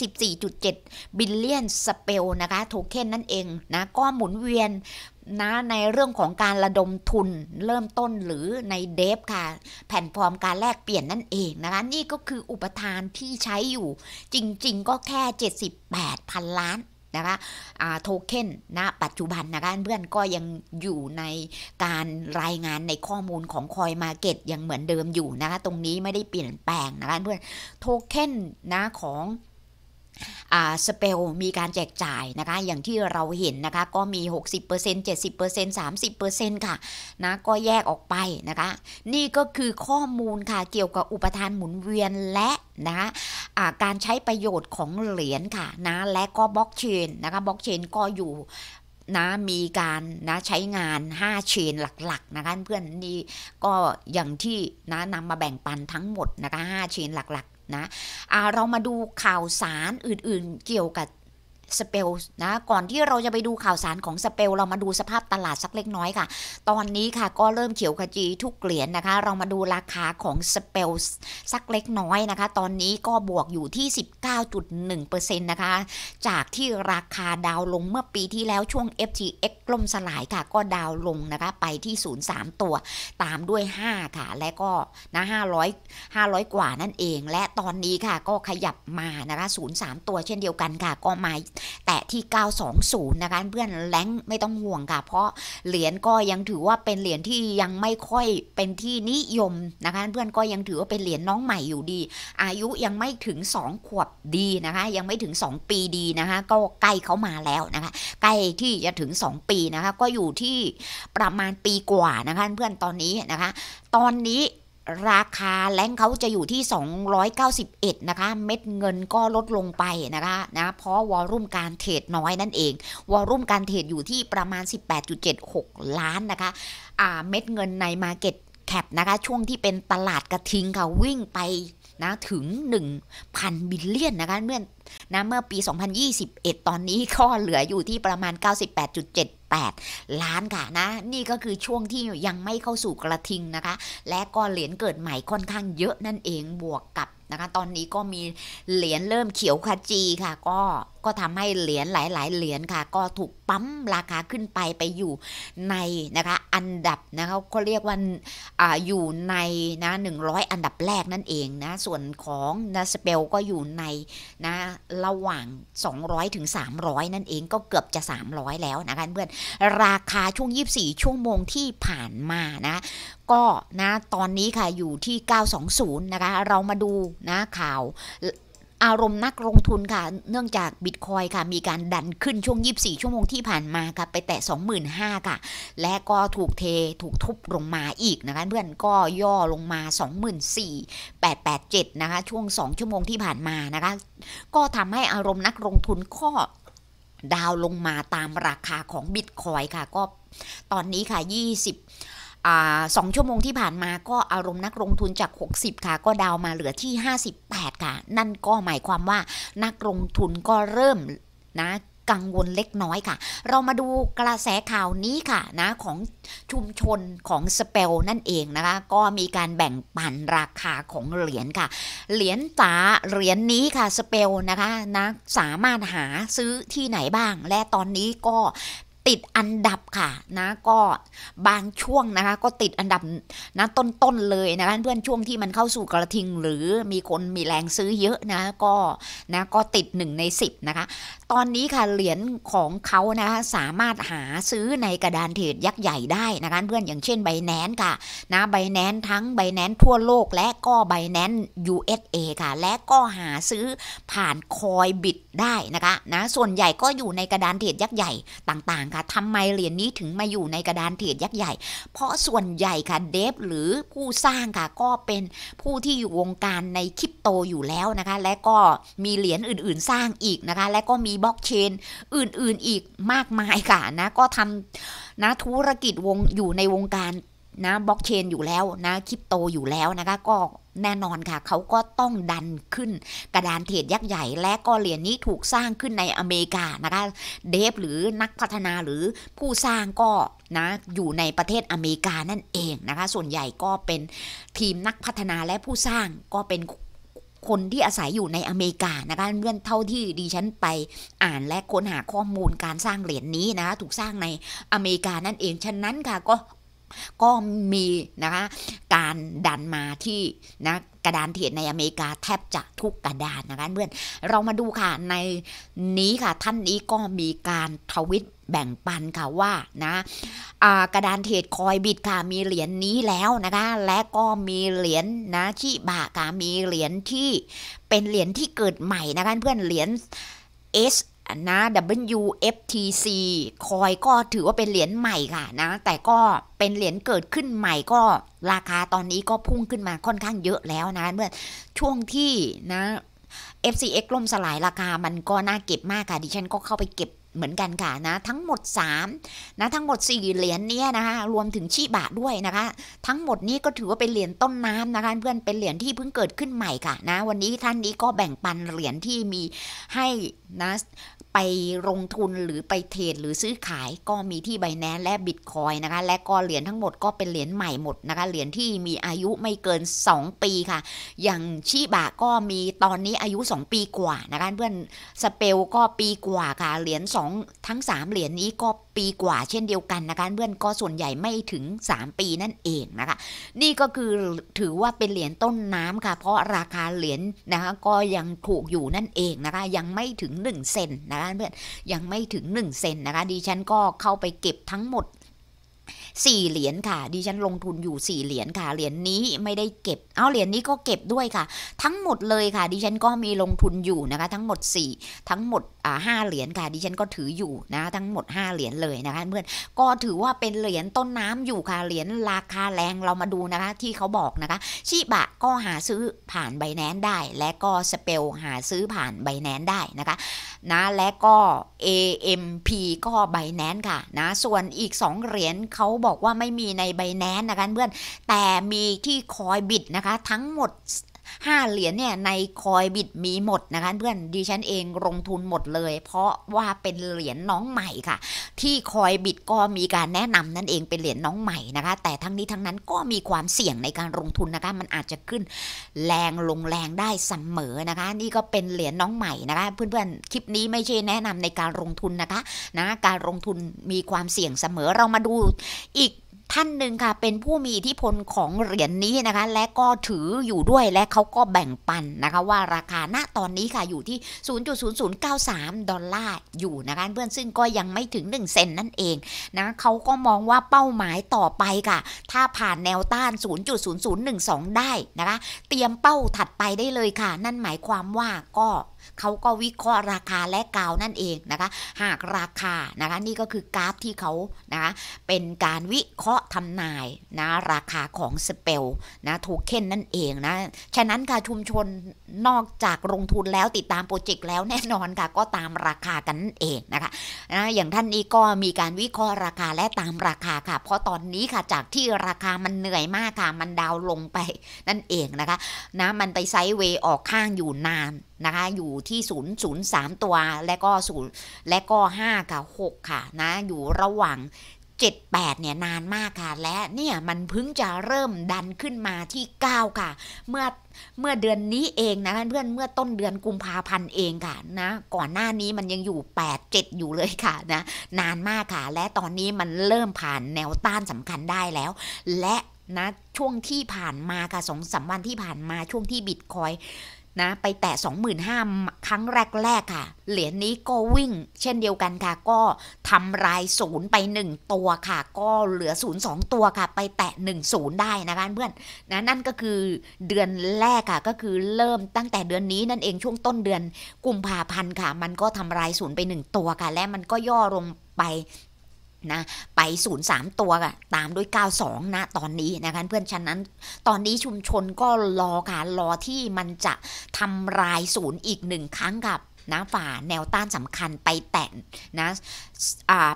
14.7 บิลเลียนสเปล นะคะ โทเค็นนั่นเอง นะ ก็หมุนเวียน นะ ในเรื่องของการระดมทุนเริ่มต้นหรือในเดฟค่ะ แผ่นฟอร์มการแลกเปลี่ยนนั่นเอง นะคะ นี่ก็คืออุปทานที่ใช้อยู่ จริงๆ ก็แค่ 78 พันล้านนะคะโทเค็นนะปัจจุบัน นะคะเพื่อนก็ยังอยู่ในการรายงานในข้อมูลของคอย มาเก็ตยังเหมือนเดิมอยู่ นะคะตรงนี้ไม่ ได้เปลี่ยนแปลง นะคะเพื่อนโทเค็นนะของสเปลมีการแจกจ่ายนะคะอย่างที่เราเห็นนะคะก็มี 60% 70% 30%ค่ะนะก็แยกออกไปนะคะนี่ก็คือข้อมูลค่ะเกี่ยวกับอุปทานหมุนเวียนและนะคะการใช้ประโยชน์ของเหรียญค่ะนะและก็บล็อกเชนนะคะบล็อกเชนก็อยู่นะมีการนะใช้งาน 5 เชนหลักๆนะคะเพื่อนนี่ก็อย่างที่นะนำมาแบ่งปันทั้งหมดนะคะ5เชนหลักๆนะเรามาดูข่าวสารอื่นๆเกี่ยวกับสเปลนะก่อนที่เราจะไปดูข่าวสารของสเปลเรามาดูสภาพตลาดสักเล็กน้อยค่ะ ตอนนี้ค่ะก็เริ่มเขียวขจีทุกเหรียญนนะคะเรามาดูราคาของสเปลสักเล็กน้อยนะคะตอนนี้ก็บวกอยู่ที่19.1%นะคะจากที่ราคาดาวลงเมื่อปีที่แล้วช่วง FTX ล่มสลายค่ะ ก็ดาวลงนะคะไปที่ 03 ตัว ตามด้วย 5 ค่ะ และก็นะ500 500 กว่านั่นเอง และตอนนี้ค่ะก็ขยับมานะคะ03ตัวเช่นเดียวกันค่ะ ก็มาแต่ที่ 920 นะคะเพื่อนแลงไม่ต้องห่วงค่ะ เพราะเหรียญก็ยังถือว่าเป็นเหรียญที่ยังไม่ค่อยเป็นที่นิยมนะคะ เพื่อนก็ยังถือว่าเป็นเหรียญน้องใหม่อยู่ดี อายุยังไม่ถึง 2 ขวบดีนะคะ ยังไม่ถึง 2 ปีดีนะคะ ก็ใกล้เขามาแล้วนะคะใกล้ที่จะถึง 2 ปีนะคะก็อยู่ที่ประมาณปีกว่านะคะเพื่อนตอนนี้นะคะ ตอนนี้ราคาแลงเขาจะอยู่ที่ 291 นะคะเม็ดเงินก็ลดลงไปนะคะนะเพราะวอลุ่มการเทรดน้อยนั่นเองวอลุ่มการเทรดอยู่ที่ประมาณ 18.76 ล้านนะคะอ่าเม็ดเงินในมาเก็ตแคปนะคะ ช่วงที่เป็นตลาดกระทิงค่ะ วิ่งไปนะถึง 1,000บิลเลียนนะคะเมื่อนะเมื่อปี 2021 ตอนนี้ก็เหลืออยู่ที่ประมาณ 98.7 8 8ล้านค่ะนะนี่ก็คือช่วงที่ยังไม่เข้าสู่กระทิงนะคะ และก็เหรียญเกิดใหม่ค่อนข้างเยอะนั่นเองบวกกับนะคะ ตอนนี้ก็มีเหรียญเริ่มเขียวขจีค่ะก็ก็ทำให้เหรียญหลาย ๆ เหรียญค่ะ ก็ถูกปั๊มราคาขึ้นไปไปอยู่ในนะคะอันดับนะคะเขาเรียกว่าออยู่ในนะหนึ่งร้อยอันดับแรกนั่นเองนะส่วนของนะสเปลก็อยู่ในนะระหว่าง 200ถึง300นั่นเองก็เกือบจะ 300 แล้วนะคะเพื่อนราคาช่วง 24ชั่วโมงที่ผ่านมานะ ก็นะตอนนี้ค่ะอยู่ที่ 920นะคะเรามาดูนะข่าวอารมณ์นักลงทุนค่ะเนื่องจากบิตคอยค่ะมีการดันขึ้นช่วง 24 ชั่วโมงที่ผ่านมาค่ะไปแตะ25,000 ค่ะ และก็ถูกเทถูกทุบลงมาอีกนะคะ เพื่อนก็ย่อลงมา 24,887 นะคะช่วง 2 ชั่วโมงที่ผ่านมานะคะ ก็ทำให้อารมณ์นักลงทุนข้อ ดาวลงมาตามราคาของบิตคอยค่ะก็ตอนนี้ค่ะ 20สองชั่วโมงที่ผ่านมาก็อารมณ์นักลงทุนจาก 60 ค่ะ ก็ดาวมาเหลือที่ 58 ค่ะ นั่นก็หมายความว่า นักลงทุนก็เริ่มนะกังวลเล็กน้อยค่ะ เรามาดูกระแสข่าวนี้ค่ะ นะของชุมชนของสเปลนั่นเองนะคะ ก็มีการแบ่งปันราคาของเหรียญค่ะ เหรียญตาเหรียญนนี้ค่ะ สเปลนะคะนะสามารถหาซื้อที่ไหนบ้าง และตอนนี้ก็ติดอันดับค่ะนะก็บางช่วงนะคะ ก็ติดอันดับนะต้นๆเลยนะคะเพื่อนช่วงที่มันเข้าสู่กระทิง หรือมีคนมีแรงซื้อเยอะนะก็นะก็ติด 1 ใน10นะคะตอนนี้ค่ะเหรียญของเขานะคะสามารถหาซื้อในกระดานเทรดยักษ์ใหญ่ได้นะคะเพื่อนอย่างเช่นใบแนนค่ะ นะใบแนนทั้งใบแนนทั่วโลกและก็ใบแนน USA ค่ะและก็หาซื้อผ่านคอยบิดได้นะคะนะส่วนใหญ่ก็อยู่ในกระดานเทรดยักษ์ใหญ่ต่างๆค่ะทำไมเหรียญนนี้ถึงมาอยู่ในกระดานเทรดยักษ์ใหญ่ เพราะส่วนใหญ่ค่ะเดฟหรือผู้สร้างค่ะ ก็เป็นผู้ที่อยู่วงการในคริปโตอยู่แล้วนะคะ และก็มีเหรียญอื่นๆสร้างอีกนะคะ และก็มีบล็อกเชน อื่นๆอีกมากมายค่ะนะก็ทำนะธุรกิจวงอยู่ในวงการนะบล็อกเชน อยู่แล้ว นะคริปโตอยู่แล้วนะคะก็แน่นอนค่ะเขาก็ต้องดันขึ้นกระดานเทรดยักษ์ใหญ่และก็เหรียญนนี้ถูกสร้างขึ้นในอเมริกานะคะเดฟหรือนักพัฒนาหรือผู้สร้างก็นะอยู่ในประเทศอเมริกานั่นเองนะคะส่วนใหญ่ก็เป็นทีมนักพัฒนาและผู้สร้างก็เป็นคนที่อาศัยอยู่ในอเมริกานะคะเพื่อนเท่าที่ดิฉันไปอ่านและค้นหาข้อมูลการสร้างเหรียญนี้นะคะถูกสร้างในอเมริกานั่นเอง ฉะนั้นค่ะก็ก็มีนะคะ การดันมาที่นะกระดานเทรดในอเมริกาแทบจะทุกกระดานนะคะเพื่อนเรามาดูค่ะในนี้ค่ะท่านนี้ก็มีการทวิตแบ่งปันค่ะว่า นะกระดานเทรดคอยบิดค่ะมีเหรียญนนี้แล้วนะคะ และก็มีเหรียญนนะชิบะค่ะมีเหรียญที่เป็นเหรียญที่เกิดใหม่นะคะเพื่อนเหรียญ S นะ WFTC คอยก็ถือว่าเป็นเหรียญใหม่ค่ะนะ แต่ก็เป็นเหรียญเกิดขึ้นใหม่ก็ราคาตอนนี้ก็พุ่งขึ้นมาค่อนข้างเยอะแล้วนะ เมื่อช่วงที่นะ FCX ล่มสลายราคามันก็น่าเก็บมากค่ะดิฉันก็เข้าไปเก็บเหมือนกันค่ะนะทั้งหมด3นะทั้งหมด4เหรียญเนี่ยนะคะรวมถึงชีบะด้วยนะคะ ทั้งหมดนี้ก็ถือว่าเป็นเหรียญต้นน้ำนะคะเพื่อนเป็นเหรียญที่เพิ่งเกิดขึ้นใหม่ค่ะนะวันนี้ท่านนี้ก็แบ่งปันเหรียญที่มีให้นะไปลงทุนหรือไปเทรดหรือซื้อขายก็มีที่ใบแนนและบิตคอยนะคะและก็เหรียญทั้งหมดก็เป็นเหรียญใหม่หมดนะคะ เหรียญที่มีอายุไม่เกิน 2 ปีค่ะ อย่างชีบะก็มีตอนนี้อายุ 2 ปีกว่านะคะเพื่อนสเปลก็ปีกว่าค่ะเหรียญ2ทั้ง3เหรียญนี้ก็ปีกว่า เช่นเดียวกันนะคะเพื่อนก็ส่วนใหญ่ไม่ถึง 3 ปีนั่นเองนะคะ นี่ก็คือถือว่าเป็นเหรียญต้นน้ำค่ะ เพราะราคาเหรียญนะคะก็ยังถูกอยู่นั่นเองนะคะยังไม่ถึง 1 เซนนะคะบ้านเพื่อนยังไม่ถึง 1 เซนนะคะดิฉันก็เข้าไปเก็บทั้งหมด4เหรียญค่ะ ดิฉันลงทุนอยู่4เหรียญค่ะเหรียญนนี้ไม่ได้เก็บเอาเหรียญนนี้ก็เก็บด้วยค่ะ ทั้งหมดเลยค่ะ ดิฉันก็มีลงทุนอยู่นะคะ ทั้งหมด 4 ทั้งหมดห้าเหรียญค่ะ ดิฉันก็ถืออยู่นะทั้งหมด5เหรียญเลยนะคะเพื่อนก็ถือว่าเป็นเหรียญต้นน้ำอยู่ค่ะเหรียญราคาแรงเรามาดูนะคะที่เขาบอกนะคะชิบะก็หาซื้อผ่านใบแนนได้และก็สเปลหาซื้อผ่านใบแนนได้นะคะนะและก็ AMP ก็ใบแนนค่ะนะส่วนอีก 2เหรียญเขาบอกว่าไม่มีในใบแนนนะคะเพื่อนแต่มีที่คอยบิดนะคะ ทั้งหมด5 เหรียญเนี่ยในคอยบิดมีหมดนะคะเพื่อนดิฉันเองลงทุนหมดเลย เพราะว่าเป็นเหรียญน้องใหม่ค่ะ ที่คอยบิดก็มีการแนะนำนั่นเองเป็นเหรียญน้องใหม่นะคะ แต่ทั้งนี้ทั้งนั้นก็มีความเสี่ยงในการลงทุนนะคะมันอาจจะขึ้น แรงลงแรงได้เสมอนะคะ นี่ก็เป็นเหรียญน้องใหม่นะคะ เพื่อนๆคลิปนี้ไม่ใช่แนะนำในการลงทุนนะคะนะการลงทุนมีความเสี่ยงเสมอเรามาดูอีกท่านหนึ่งค่ะ เป็นผู้มีอิทธิพลของเหรียญนนี้นะคะ และก็ถืออยู่ด้วยและเขาก็แบ่งปันนะคะว่าราคาณตอนนี้ค่ะอยู่ที่ 0.0093 ดอลลาร์อยู่นะคะเพื่อนซึ่งก็ยังไม่ถึง 1 เซนนั่นเองนะเขาก็มองว่าเป้าหมายต่อไปค่ะ ถ้าผ่านแนวต้าน 0.0012 ได้นะคะ เตรียมเป้าถัดไปได้เลยค่ะ นั่นหมายความว่าก็เขาก็วิเคราะห์ราคาและกาวนั่นเองนะคะ หากราคา นะคะนี่ก็คือกราฟที่เขานะคะ เป็นการวิเคราะห์ทำนาย นะราคาของสเปล นะโทเค็นนั่นเองนะฉะนั้นค่ะชุมชน นอกจากลงทุนแล้วติดตามโปรเจกต์แล้วแน่นอนค่ะก็ตามราคากันนเองนะคะ นะอย่างท่านนี้ก็มีการวิเคราะห์ราคาและตามราคาค่ะ เพราะตอนนี้ค่ะจากที่ราคามันเหนื่อยมากค่ะมันดาวลงไปนั่นเองนะคะ นะมันไปไซด์เวย์ออกข้างอยู่นานนะคะ อยู่ที่ 003 ตัวและก็ 0 และก็5กับ6ค่ะ นะอยู่ระหว่าง 78 เนี่ยนานมากค่ะและ เนี่ยมันพึ่งจะเริ่มดันขึ้นมาที่ 9 ค่ะ เมื่อเมื่อเดือนนี้เองนะเพื่อนเมื่อต้นเดือนกุมภาพันธ์เองค่ะนะก่อนหน้านี้มันยังอยู่ 8 7 อยู่เลยค่ะนะ นานมากค่ะ และตอนนี้มันเริ่มผ่านแนวต้านสำคัญได้แล้ว และนะช่วงที่ผ่านมาค่ะสองสาวันที่ผ่านมาช่วงที่บิตคอยนะไปแตะ25,000ครั้งแรกๆค่ะเหรียญนี้ก็วิ่ง เช่นเดียวกันค่ะ ก็ทำรายศูนย์ไป 1 ตัวค่ะ ก็เหลือศูนย์สองตัวค่ะ ไปแตะ1ศูนย์ได้นะคะเพื่อนนะนั่นก็คือเดือนแรกค่ะ ก็คือเริ่มตั้งแต่เดือนนี้นั่นเองช่วงต้นเดือนกุมภาพันธ์ค่ะ มันก็ทำรายศูนย์ไป 1 ตัวค่ะและมันก็ย่อลงไปนะไปศูนย์สามตัวตามด้วย 92 นะตอนนี้นะคะเพื่อนฉะนั้นตอนนี้ชุมชนก็รอการรอที่มันจะทำลายศูนย์อีกหนึ่งครั้งกับ นะฝ่าแนวต้านสำคัญไปแตะนะ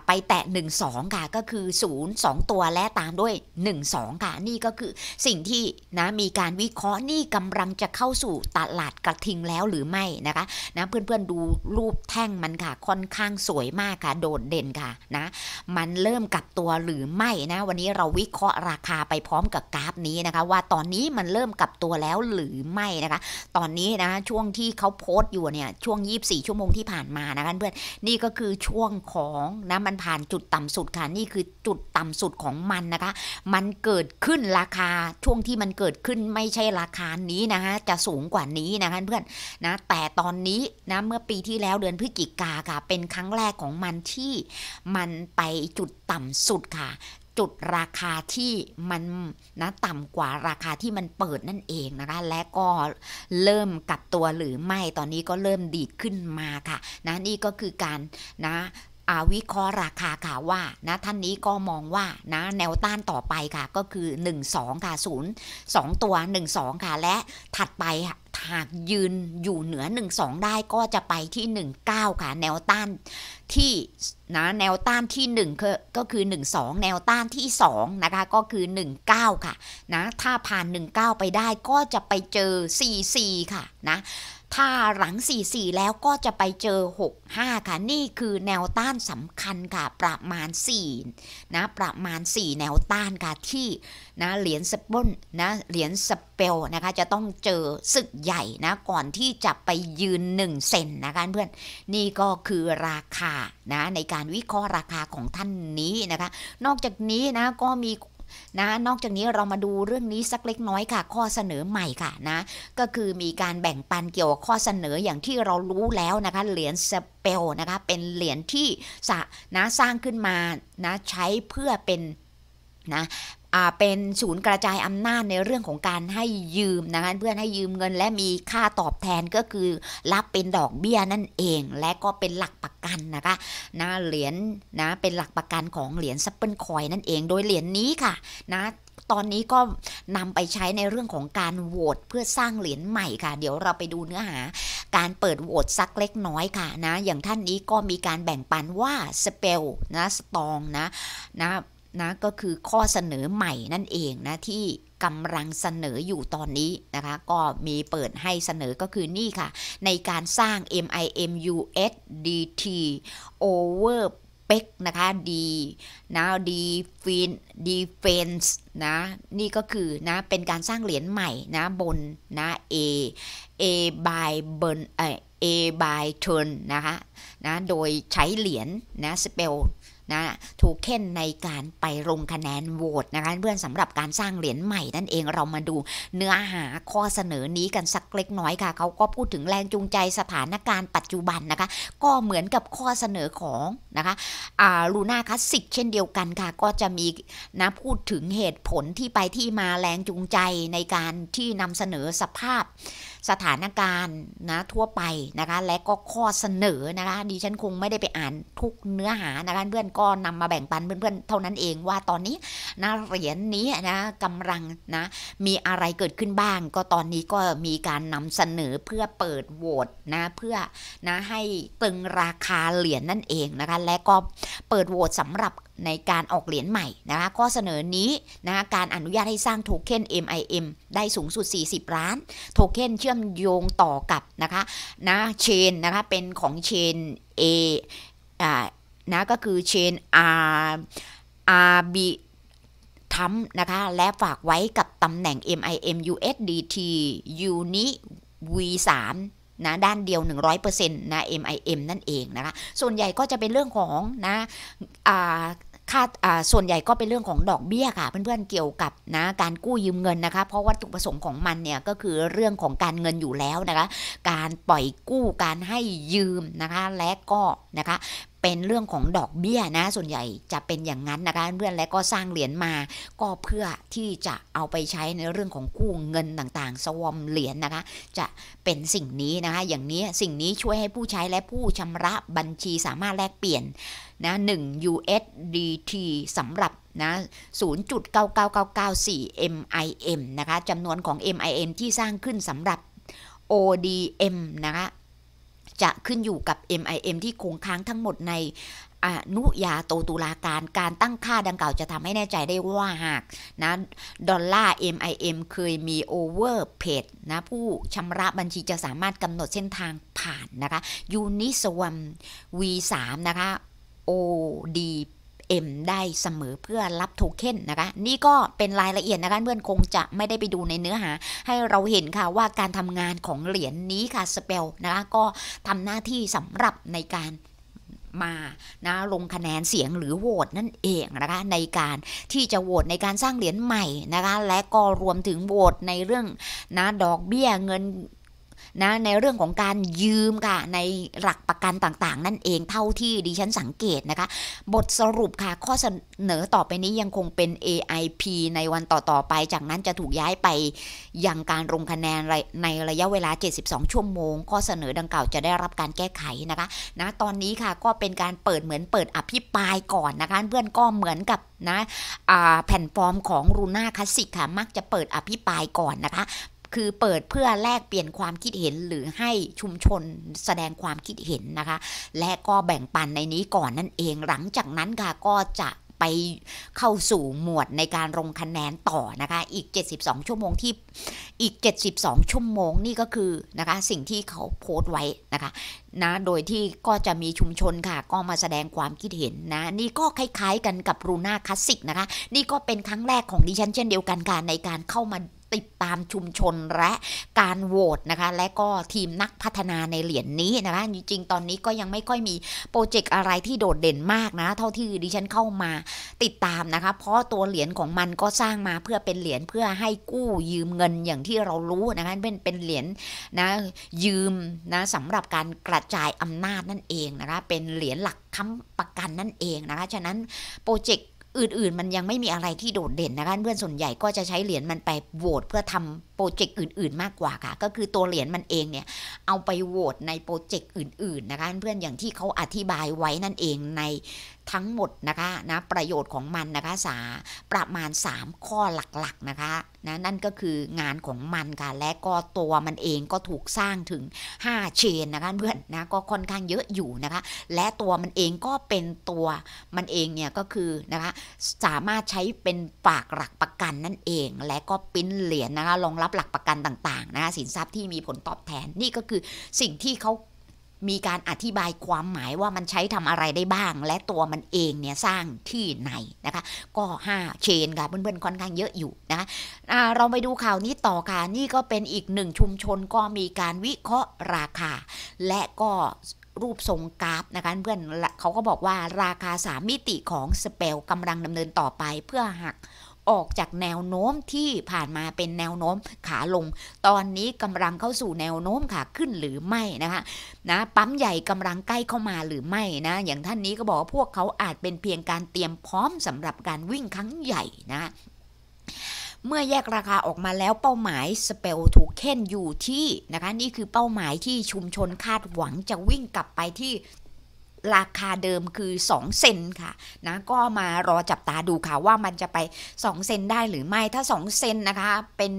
ไปแตะ1 2ค่ะก็คือ 0 2 ตัวและตามด้วย1 2ค่ะ นี่ก็คือสิ่งที่นะมีการวิเคราะห์นี่กำลังจะเข้าสู่ตลาดกระทิงแล้วหรือไม่นะคะนะเพื่อนๆดูรูปแท่งมันค่ะค่อนข้างสวยมากค่ะ โดดเด่นค่ะนะมันเริ่มกลับตัวหรือไม่นะวันนี้เราวิเคราะห์ราคาไปพร้อมกับกราฟนี้นะคะ ว่าตอนนี้มันเริ่มกลับตัวแล้วหรือไม่นะคะ ตอนนี้นะช่วงที่เขาโพสต์อยู่เนี่ยช่วง24 ชั่วโมงที่ผ่านมานะคะเพื่อนนี่ก็คือช่วงของ2นะมันผ่านจุดต่ำสุดค่ะ นี่คือจุดต่ำสุดของมันนะคะ มันเกิดขึ้นราคาช่วงที่มันเกิดขึ้นไม่ใช่ราคานี้นะคะจะสูงกว่านี้นะคะเพื่อนนะแต่ตอนนี้นะเมื่อปีที่แล้วเดือนพฤศจิกาค่ะ เป็นครั้งแรกของมันที่มันไปจุดต่ำสุดค่ะ จุดราคาที่มันนะต่ำกว่าราคาที่มันเปิดนั่นเองนะคะ และก็เริ่มกลับตัวหรือไม่ตอนนี้ก็เริ่มดีดขึ้นมาค่ะนะนี่ก็คือการนะวิเคราะห์ราคาค่ะว่านะท่านนี้ก็มองว่านะแนวต้านต่อไปค่ะ ก็คือ 1 2ค่ะ0 2ตัว1 2 ค่ะ และถัดไปหากยืนอยู่เหนือ1 2ได้ก็จะไปที่1 9 ค่ะ แนวต้านที่นะแนวต้านที่1ก็คือ1 2แนวต้านที่2นะคะก็คือ1 9 ค่ะ นะถ้าผ่าน1 9 ไปได้ก็จะไปเจอ4 4ค่ะนะถ้าหลัง 44 แล้วก็จะไปเจอ 65 ค่ะนี่คือแนวต้านสำคัญค่ะ ประมาณ 4 นะ ประมาณ 4 แนวต้านค่ะที่นะเหรียญสปอนนะเหรียญสเปลนะคะจะต้องเจอศึกใหญ่นะ ก่อนที่จะไปยืน 1 เซนนะคะเพื่อนนี่ก็คือราคานะในการวิเคราะห์ราคาของท่านนี้นะคะ นอกจากนี้นะก็มีนะนอกจากนี้เรามาดูเรื่องนี้สักเล็กน้อยค่ะ ข้อเสนอใหม่ค่ะนะ ก็คือมีการแบ่งปันเกี่ยวกับข้อเสนออย่างที่เรารู้แล้วนะคะ เหรียญสเปลนะคะ เป็นเหรียญที่สนะ สร้างขึ้นมานะใช้เพื่อเป็นนะเป็นศูนย์กระจายอำนาจในเรื่องของการให้ยืมนะคะเพื่อนให้ยืมเงินและมีค่าตอบแทนก็คือรับเป็นดอกเบี้ยนั่นเอง และก็เป็นหลักประกันนะคะนะเหรียญนนะ เป็นหลักประกันของเหรียญซัพเปิลคอยนั่นเองโดยเหรียญนนี้ค่ะนะตอนนี้ก็นำไปใช้ในเรื่องของการโหวตเพื่อสร้างเหรียญใหม่ค่ะ เดี๋ยวเราไปดูเนื้อหา การเปิดโหวตสักเล็กน้อยค่ะนะ อย่างท่านนี้ก็มีการแบ่งปันว่าสเปลนะสตองนะนะนะก็คือข้อเสนอใหม่นั่นเองนะที่กำลังเสนออยู่ตอนนี้นะคะ ก็มีเปิดให้เสนอก็คือนี่ค่ะ ในการสร้าง MIMUSDT over PEC นะคะ D นะ D fin defense นะนี่ก็คือนะเป็นการสร้างเหรียญใหม่นะบนนะ A A by burn เอ A by turn นะคะนะโดยใช้เหรียญนะ spell นะโทเค็นในการไปลงคะแนนโหวตนะคะเพื่อนสำหรับการสร้างเหรียญใหม่นั่นเองเรามาดูเนื้อหาข้อเสนอนี้กันสักเล็กน้อยค่ะเขาก็พูดถึงแรงจูงใจสถานการณ์ปัจจุบันนะคะ ก็เหมือนกับข้อเสนอของนะคะลูน่าคลาสสิกเช่นเดียวกันค่ะ ก็จะมีนะพูดถึงเหตุผลที่ไปที่มาแรงจูงใจในการที่นำเสนอสภาพสถานการณ์นะทั่วไปนะคะและก็ข้อเสนอนะคะดิฉันคงไม่ได้ไปอ่านทุกเนื้อหานะคะเพื่อนก็นำมาแบ่งปันเพื่อนๆเท่านั้นเองว่าตอนนี้นะเหรียญนนี้นะกำลังนะมีอะไรเกิดขึ้นบ้าง ก็ตอนนี้ก็มีการนำเสนอเพื่อเปิดโหวตนะเพื่อนะให้ตึงราคาเหรียญนั่นเองนะคะและก็เปิดโหวตสำหรับในการออกเหรียญใหม่นะคะข้อเสนอนี้นะคะการอนุญาตให้สร้างโทเค็น MIM ได้สูงสุด 40 ล้าน โทเค็นเชื่อมโยงต่อกับนะคะนะเชนนะคะเป็นของเชน A อ่านะก็คือเชน R R B ทัมนะคะและฝากไว้กับตำแหน่ง MIM USDT Uni V3 นะด้านเดียว100%นะ MIM นั่นเองนะคะส่วนใหญ่ก็จะเป็นเรื่องของนะค่าส่วนใหญ่ก็เป็นเรื่องของดอกเบี้ยค่ะเพื่อนๆเกี่ยวกับนะการกู้ยืมเงินนะคะเพราะวัตถุประสงค์ของมันเนี่ยก็คือเรื่องของการเงินอยู่แล้วนะคะการปล่อยกู้การให้ยืมนะคะและก็นะคะเป็นเรื่องของดอกเบี้ยนะ ส่วนใหญ่จะเป็นอย่างนั้นนะคะ เพื่อนและก็สร้างเหรียญมา ก็เพื่อที่จะเอาไปใช้ในเรื่องของกู้เงินต่างๆ สวอมเหรียญนนะคะ จะเป็นสิ่งนี้นะคะอย่างนี้สิ่งนี้ช่วยให้ผู้ใช้และผู้ชำระบัญชีสามารถแลกเปลี่ยนนะ 1 USDT สำหรับนะ0.99994 MIM นะคะจำนวนของ MIM ที่สร้างขึ้นสำหรับ ODM นะคะจะขึ้นอยู่กับ MIM ที่คงค้างทั้งหมดในอนุญาโตตุลาการการตั้งค่าดังกล่าวจะทำให้แน่ใจได้ว่าหากนะดอลลาร์ MIM เคยมีโอเวอร์เพดนะผู้ชำระบัญชีจะสามารถกำหนดเส้นทางผ่านนะคะยูนิสวม V3 นะคะ ODP M ได้เสมอเพื่อรับโทเค็นนะคะ นี่ก็เป็นรายละเอียดนะคะเพื่อนคงจะไม่ได้ไปดูในเนื้อหา ให้เราเห็นค่ะ ว่าการทำงานของเหรียญนนี้ค่ะสเปล นะคะก็ทำหน้าที่สำหรับในการมานะลงคะแนนเสียงหรือโหวตนั่นเองนะคะ ในการที่จะโหวตในการสร้าง เหรียญใหม่นะคะและก็รวมถึงโหวตในเรื่องนะดอกเบี้ยเงินนะในเรื่องของการยืมค่ะในหลักประกันต่างๆนั่นเองเท่าที่ดิฉันสังเกตนะคะ บทสรุปค่ะข้อเสนอต่อไปนี้ยังคงเป็น AIP ในวันต่อๆไป จากนั้นจะถูกย้ายไปยังการลงคะแนนในระยะเวลา 72 ชั่วโมง ข้อเสนอดังกล่าวจะได้รับการแก้ไขนะคะนะตอนนี้ค่ะก็เป็นการเปิดเหมือนเปิดอภิปรายก่อนนะคะ เพื่อนก็เหมือนกับนะแผ่นฟอร์มของรูน่าคลาสสิกค่ะมักจะเปิดอภิปรายก่อนนะคะคือเปิดเพื่อแลกเปลี่ยนความคิดเห็นหรือให้ชุมชนแสดงความคิดเห็นนะคะ และก็แบ่งปันในนี้ก่อนนั่นเองหลังจากนั้นค่ะก็จะไปเข้าสู่หมวดในการลงคะแนนต่อนะคะอีก 72 ชั่วโมงที่อีก 72 ชั่วโมงนี่ก็คือนะคะสิ่งที่เขาโพสต์ไว้นะคะนะโดยที่ก็จะมีชุมชนค่ะ ก็มาแสดงความคิดเห็นนะ นี่ก็คล้าย ๆ กันกับรูน่าคลาสสิกนะคะนี่ก็เป็นครั้งแรกของดิฉัน เช่นเดียวกันการในการเข้ามาติดตามชุมชนและการโหวตนะคะ และก็ทีมนักพัฒนาใน เหรียญนนี้นะคะจริง ๆ ตอนนี้ก็ยังไม่ค่อยมี โปรเจกต์อะไรที่โดดเด่นมาก นะเท่าที่ดิฉัน เข้ามาติดตาม นะคะเพราะตัวเหรียญของมันก็สร้างมาเพื่อเป็นเหรียญเพื่อให้กู้ยืมเงินอย่างที่เรารู้ นะคะเป็นเป็นเหรียญนะยืมนะสำหรับการกระจายอำนาจนั่นเองนะคะเป็นเหรียญหลักค้ำประกันนั่นเองนะคะฉะนั้นโปรเจกต์อื่นๆ มันยังไม่มีอะไรที่โดดเด่นนะคะเพื่อนส่วนใหญ่ก็จะใช้เหรียญมันไปโหวตเพื่อทำโปรเจกต์อื่นๆมากกว่าค่ะก็คือตัวเหรียญมันเองเนี่ยเอาไปโหวตในโปรเจกต์อื่นๆนะคะเพื่อนอย่างที่เขาอธิบายไว้นั่นเองในทั้งหมดนะคะนะประโยชน์ของมันนะคะสาประมาณ 3 ข้อหลักๆนะคะนะนั่นก็คืองานของมันค่ะและก็ตัวมันเองก็ถูกสร้างถึง 5 เชนนะคะเพื่อนนะก็ค่อนข้างเยอะอยู่นะคะ และตัวมันเองก็เป็นตัวมันเองเนี่ยก็คือนะคะสามารถใช้เป็นฝากหลักประกันนั่นเองและก็ปิ้นเหรียญนนะคะรองรับหลักประกันต่างๆนะคะสินทรัพย์ที่มีผลตอบแทนนี่ก็คือสิ่งที่เขามีการอธิบายความหมายว่ามันใช้ทำอะไรได้บ้าง และตัวมันเองเนี่ยสร้างที่ไหนนะคะก็ 5 เชนค่ะ เพื่อนๆ ค่อนข้างเยอะอยู่นะคะเราไปดูข่าวนี้ต่อค่ะนี่ก็เป็นอีกหนึ่งชุมชนก็มีการวิเคราะห์ ราคา และก็รูปทรงกราฟนะคะเพื่อนเขาก็บอกว่าราคา 3 มิติของสเปลกำลังดำเนินต่อไปเพื่อหักออกจากแนวโน้มที่ผ่านมาเป็นแนวโน้มขาลง ตอนนี้ กำลังเข้าสู่แนวโน้มขา ขึ้นหรือไม่ นะคะนะ ปั๊มใหญ่ กำลัง ใกล้เข้ามาหรือไม่ นะ อย่างท่านนี้ก็บอกว่าพวกเขาอาจเป็นเพียงการเตรียมพร้อมสำหรับการวิ่งครั้งใหญ่ นะเมื่อแยกราคาออกมาแล้วเป้าหมายสเปลถูกเค้นอยู่ที่นะคะนี่คือเป้าหมายที่ชุมชนคาดหวังจะวิ่งกลับไปที่ราคาเดิมคือ 2 เซนค่ะนะ ก็มารอจับตาดูค่ะว่ามันจะไป 2 เซนได้หรือไม่ ถ้า 2 เซนนะคะ เป็น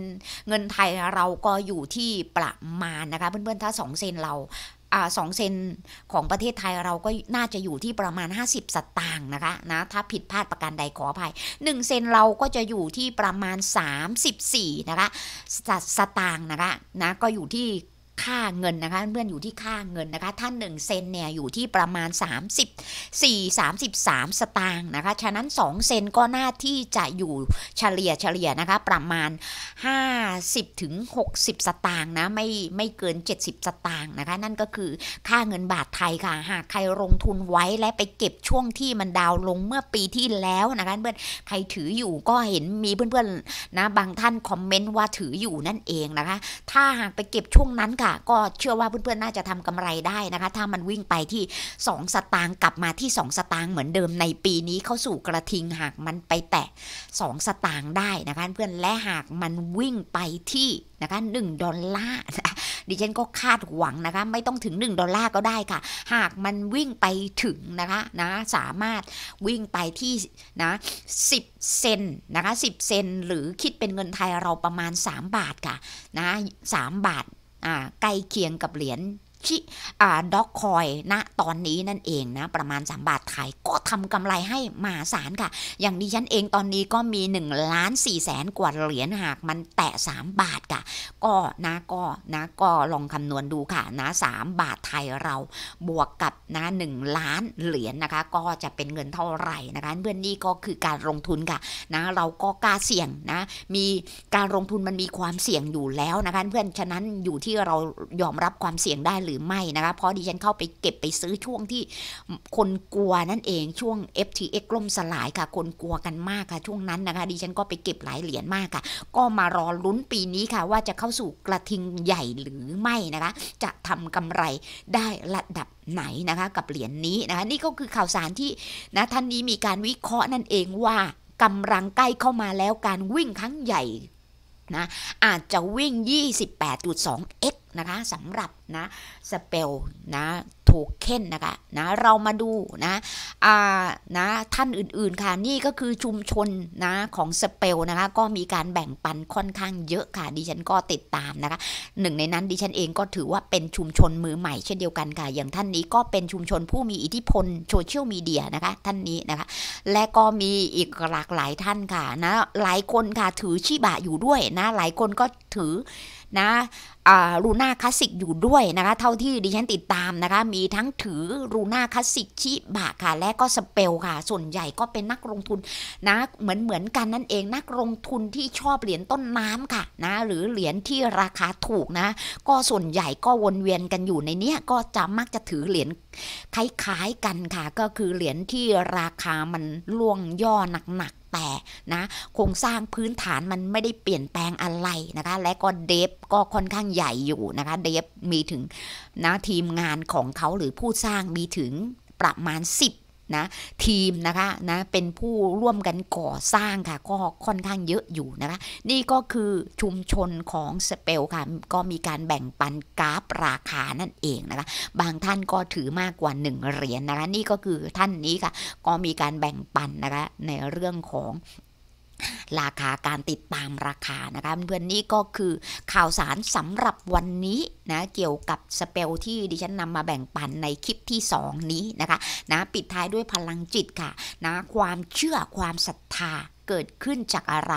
เงินไทยเราก็อยู่ที่ประมาณนะคะเพื่อนๆ ถ้า 2 เซนเราสองเซนของประเทศไทยเราก็น่าจะอยู่ที่ประมาณ 50 สตางค์นะคะนะ ถ้าผิดพลาดประการใดขออภัย 1 เซนเราก็จะอยู่ที่ประมาณ 34นะคะสสตางค์นะคะนะ ก็อยู่ที่ค่าเงินนะคะเพื่อนอยู่ที่ค่าเงินนะคะท่าน 1 เซนเนี่ยอยู่ที่ประมาณ34 33 สตางค์นะคะฉะนั้น2เซนก็น่าที่จะอยู่เฉลี่ยเฉลี่ยนะคะประมาณ 50 ถึง 60สตางค์นะไม่ไม่เกิน 70 สตางค์นะคะ นั่นก็คือค่าเงินบาทไทยค่ะ หากใครลงทุนไว้และไปเก็บช่วงที่มันดาวลงเมื่อปีที่แล้วนะคะเพื่อนใครถืออยู่ก็เห็นมีเพื่อนๆนะบางท่านคอมเมนต์ว่าถืออยู่นั่นเองนะคะ ถ้าหากไปเก็บช่วงนั้นค่ะค่ะก็เชื่อว่าเพื่อนๆน่าจะทำกำไรได้นะคะ ถ้ามันวิ่งไปที่ 2 สตางค์กลับมาที่ 2 สตางค์เหมือนเดิมในปีนี้เข้าสู่กระทิงหากมันไปแตะ2 สตางค์ได้นะคะเพื่อนและหากมันวิ่งไปที่นะคะหดอลลาร์ดิฉันก็คาดหวังนะคะไม่ต้องถึง1ดอลลาร์ก็ได้ค่ะ หากมันวิ่งไปถึงนะคะนะ สามารถวิ่งไปที่นะสิเซนนะคะสิเซนหรือคิดเป็นเงินไทยเราประมาณ 3 บาทค่ะนะสบาทไกลเคียงกับเหรียญที่ด็อกคอย ณตอนนี้นั่นเองนะประมาณ 3 บาทไทยก็ทำกำไรให้มาศาลค่ะ อย่างดิฉันเองตอนนี้ก็มี1ล้าน4แสนกว่าเหรียญหากมันแตะ3บาทค่ะ ก็นะก็นะก็ลองคำนวณดูค่ะ นะ 3 บาทไทยเราบวกกับนะหล้านเหรียญนนะคะ ก็จะเป็นเงินเท่าไหร่นะคะ เพื่อนนี่ก็คือการลงทุนค่ะ นะเราก็กล้าเสี่ยงนะ มีการลงทุนมันมีความเสี่ยงอยู่แล้วนะคะเพื่อนฉะนั้นอยู่ที่เรายอมรับความเสี่ยงได้หรือือไม่นะคะเพราะดิฉันเข้าไปเก็บไปซื้อช่วงที่คนกลัวนั่นเองช่วง FTX ล่มสลายค่ะคนกลัวกันมาก ค่ะช่วงนั้นนะคะดิฉันก็ไปเก็บหลายเหรียญมากค่ะก็มารอลุ้นปีนี้ค่ะว่าจะเข้าสู่กระทิงใหญ่หรือไม่นะคะจะทำกำไรได้ระดับไหนนะคะกับเหรียญนนี้นะคะนี่ก็คือข่าวสารที่นะท่านนี้มีการวิเคราะห์นั่นเองว่ากำลังใกล้เข้ามาแล้วการวิ่งครั้งใหญ่นะอาจจะวิ่ง 28.2x นะคะสำหรับนะสเปลนะถูกเข้นนะคะนะเรามาดูนะอ่านะท่านอื่น ๆ ค่ะ นี่ก็คือชุมชนนะของสเปลนะคะก็มีการแบ่งปันค่อนข้างเยอะค่ะดิฉันก็ติดตามนะคะหนึ่งในนั้น ดิฉันเองก็ถือว่าเป็นชุมชนมือใหม่เช่นเดียวกันค่ะ อย่างท่านนี้ก็เป็นชุมชนผู้มีอิทธิพลโซเชียลมีเดียนะคะท่านนี้นะคะและก็มีอีกหลากหลายท่านค่ะนะหลายคนค่ะถือชีบะอยู่ด้วยนะหลายคนก็ถือนะรูน่าคลาสสิกอยู่ด้วยนะคะ เท่าที่ดิฉันติดตามนะคะ มีทั้งถือรูน่าคลาสสิกชิบะค่ะและก็สเปลค่ะ ส่วนใหญ่ก็เป็นนักลงทุนนะเหมือนเหมือนกันนั่นเองนักลงทุนที่ชอบเหรียญต้นน้ำค่ะนะหรือเหรียญที่ราคาถูกนะ ก็ส่วนใหญ่ก็วนเวียนกันอยู่ในเนี้ยก็จะมักจะถือเหรียญคล้ายๆกันค่ะ ก็คือเหรียญที่ราคามันล่วงย่อหนักๆ แต่นะโครงสร้างพื้นฐานมันไม่ได้เปลี่ยนแปลงอะไรนะคะ และก็เดฟก็ค่อนข้างใหญ่ อยู่นะคะเดฟมีถึงนะทีมงานของเขาหรือผู้สร้างมีถึงประมาณ 10นะทีมนะคะนะเป็นผู้ร่วมกันก่อสร้างค่ะก็ค่อนข้างเยอะอยู่นะคะนี่ก็คือชุมชนของสเปลค่ะก็มีการแบ่งปันกราฟราคานั่นเองนะคะบางท่านก็ถือมากกว่า 1เหรียญนนะคะนี่ก็คือท่านนี้ค่ะก็มีการแบ่งปันนะคะในเรื่องของราคาการติดตามราคานะคะเพื่อนนี่ก็คือ ข่าวสารสำหรับวันนี้นะเกี่ยวกับสเปลที่ดิฉันนำมาแบ่งปันในคลิปที่ 2 นี้ นะคะนะปิดท้ายด้วยพลังจิตค่ะนะความเชื่อความศรัทธาเกิดขึ้นจากอะไร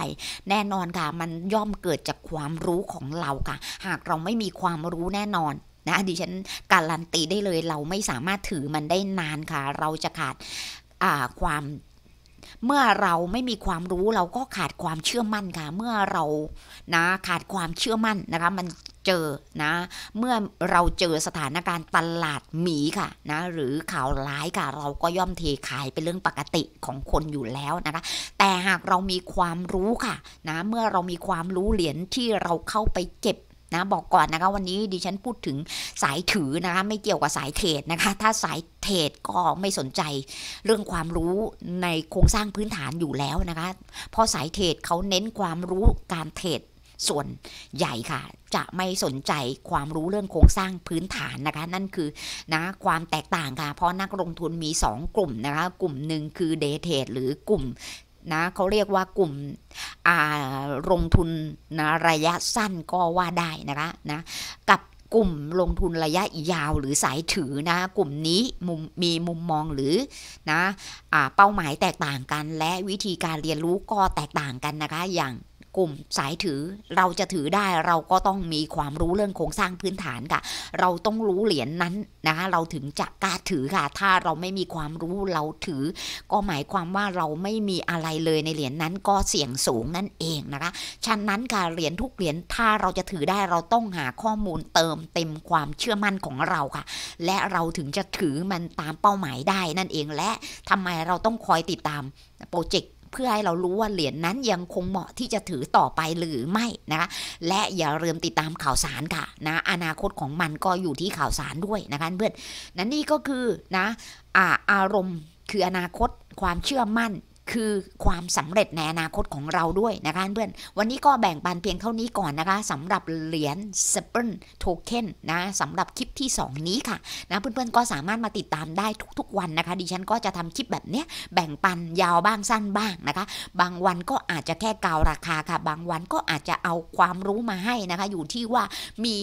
แน่นอนค่ะมันย่อมเกิดจากความรู้ของเราค่ะ หากเราไม่มีความรู้แน่นอนนะดิฉันการันตีได้เลยเราไม่สามารถถือมันได้นานค่ะ เราจะขาดความเมื่อเราไม่มีความรู้เราก็ขาดความเชื่อมั่นค่ะ เมื่อเรานะขาดความเชื่อมั่นนะคะมันเจอนะ เมื่อเราเจอสถานการณ์ตลาดหมีค่ะ นะ หรือข่าวร้ายค่ะ เราก็ย่อมเทขายเป็นเรื่องปกติของคนอยู่แล้วนะคะ แต่หากเรามีความรู้ค่ะ นะเมื่อเรามีความรู้เหรียญที่เราเข้าไปเก็บนะบอกก่อนนะคะวันนี้ดิฉันพูดถึงสายถือนะคะไม่เกี่ยวกับสายเทรดนะคะถ้าสายเทรดก็ไม่สนใจเรื่องความรู้ในโครงสร้างพื้นฐานอยู่แล้วนะคะ พอสายเทรดเขาเน้นความรู้การเทรดส่วนใหญ่ค่ะ จะไม่สนใจความรู้เรื่องโครงสร้างพื้นฐานนะคะ นั่นคือนะความแตกต่างค่ะ เพราะนักลงทุนมี 2 กลุ่มนะคะกลุ่มหนึ่งคือเดเทรดหรือกลุ่มนะเขาเรียกว่ากลุ่มลงทุนนะระยะสั้นก็ว่าได้นะคะนะกับกลุ่มลงทุนระยะยาวหรือสายถือนะกลุ่มนี้มุมมีมุมมองหรือนะะเป้าหมายแตกต่างกันและวิธีการเรียนรู้ก็แตกต่างกันนะคะอย่างกลุ่ม สายถือเราจะถือได้เราก็ต้องมีความรู้เรื่องโครงสร้างพื้นฐานค่ะ เราต้องรู้เหรียญนนั้นนะคะเราถึงจะกล้าถือค่ะ ถ้าเราไม่มีความรู้เราถือก็หมายความว่าเราไม่มีอะไรเลยในเหรียญนนั้นก็เสี่ยงสูงนั่นเองนะคะฉะนั้นค่ะเหรียญทุกเหรียญถ้าเราจะถือได้เราต้องหาข้อมูลเติมเต็มความเชื่อมั่นของเราค่ะ และเราถึงจะถือมันตามเป้าหมายได้นั่นเองและทำไมเราต้องคอยติดตามโปรเจกต์เพื่อให้เรารู้ว่าเหรียญนนั้นยังคงเหมาะที่จะถือต่อไปหรือไม่นะคะและอย่าลืมติดตามข่าวสารค่ะนะอนาคตของมันก็อยู่ที่ข่าวสารด้วยนะคะเพื่อนนั่นนี่ก็คือนะอารมณ์คืออนาคตความเชื่อมั่นคือความสำเร็จในอนาคตของเราด้วยนะคะเพื่อน วันนี้ก็แบ่งปันเพียงเท่านี้ก่อนนะคะสำหรับเหรียญ s e p p l โทเค็นนะสำหรับคลิปที่ 2 นี้ค่ะนะเพื่อนๆก็สามารถมาติดตามได้ทุก ๆวันนะคะ ดิฉันก็จะทำคลิปแบบเนี้ย แบ่งปันยาวบ้างสั้นบ้างนะคะ บางวันก็อาจจะแค่กาวราคาค่ะ บางวันก็อาจจะเอาความรู้มาให้นะคะอยู่ที่ว่ามี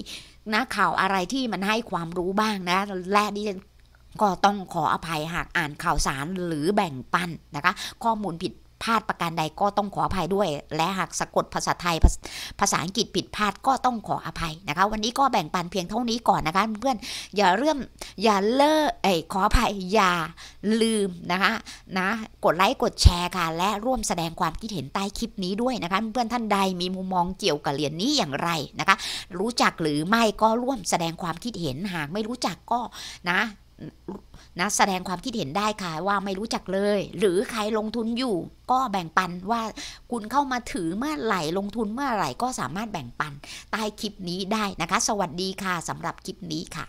นะข่าวอะไรที่มันให้ความรู้บ้างนะและดิฉันก็ต้องขออภัยหากอ่านข่าวสารหรือแบ่งปันนะคะข้อมูลผิดพลาดประการใดก็ต้องขออภัยด้วยและหากสะกดภาษาไทยภาษาอังกฤษผิดพลาดก็ต้องขออภัยนะคะวันนี้ก็แบ่งปันเพียงเท่านี้ก่อนนะคะเพื่อนอย่าเริ่มอย่าเลิกไอ้ขออภัยอย่าลืมนะคะนะกดไลค์กดแชร์ค่ะและร่วมแสดงความคิดเห็นใต้คลิปนี้ด้วยนะคะเพื่อนท่านใดมีมุมมองเกี่ยวกับเหรียญนนี้อย่างไรนะคะรู้จักหรือไม่ก็ร่วมแสดงความคิดเห็นหากไม่รู้จักก็นะนะแสดงความคิดเห็นได้ค่ะว่าไม่รู้จักเลย หรือใครลงทุนอยู่ก็แบ่งปันว่าคุณเข้ามาถือเมื่อไหร่ ลงทุนเมื่อไหร่ก็สามารถแบ่งปันใต้คลิปนี้ได้นะคะ สวัสดีค่ะสำหรับคลิปนี้ค่ะ